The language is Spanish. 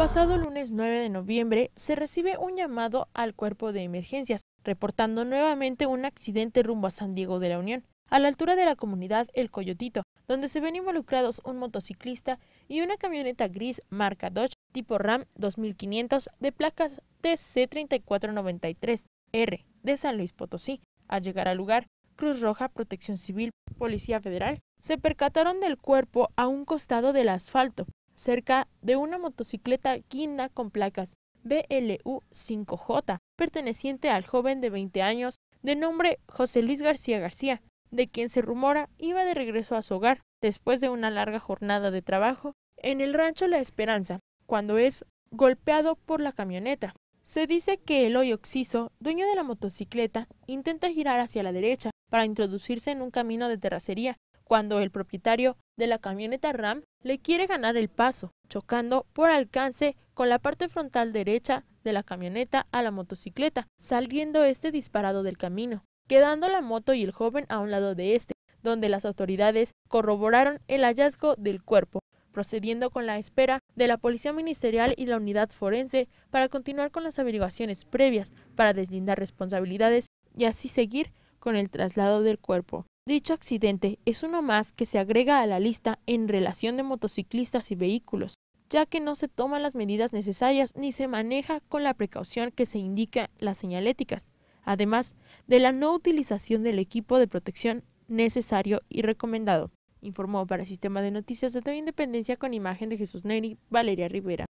pasado lunes 9 de noviembre se recibe un llamado al cuerpo de emergencias, reportando nuevamente un accidente rumbo a San Diego de la Unión, a la altura de la comunidad El Coyotito, donde se ven involucrados un motociclista y una camioneta gris marca Dodge tipo Ram 2500 de placas TC3493R de San Luis Potosí. Al llegar al lugar, Cruz Roja, Protección Civil, Policía Federal, se percataron del cuerpo a un costado del asfalto, cerca de una motocicleta guinda con placas BLU5J, perteneciente al joven de 20 años de nombre José Luis García García, de quien se rumora iba de regreso a su hogar después de una larga jornada de trabajo en el rancho La Esperanza, cuando es golpeado por la camioneta. Se dice que Eloy Oxiso, dueño de la motocicleta, intenta girar hacia la derecha para introducirse en un camino de terracería cuando el propietario de la camioneta RAM le quiere ganar el paso, chocando por alcance con la parte frontal derecha de la camioneta a la motocicleta, saliendo este disparado del camino, quedando la moto y el joven a un lado de este, donde las autoridades corroboraron el hallazgo del cuerpo, procediendo con la espera de la Policía Ministerial y la Unidad Forense para continuar con las averiguaciones previas para deslindar responsabilidades y así seguir con el traslado del cuerpo. Dicho accidente es uno más que se agrega a la lista en relación de motociclistas y vehículos, ya que no se toman las medidas necesarias ni se maneja con la precaución que se indica las señaléticas, además de la no utilización del equipo de protección necesario y recomendado, informó para Sistema de Noticias de toda Independencia con imagen de Jesús Neri, Valeria Rivera.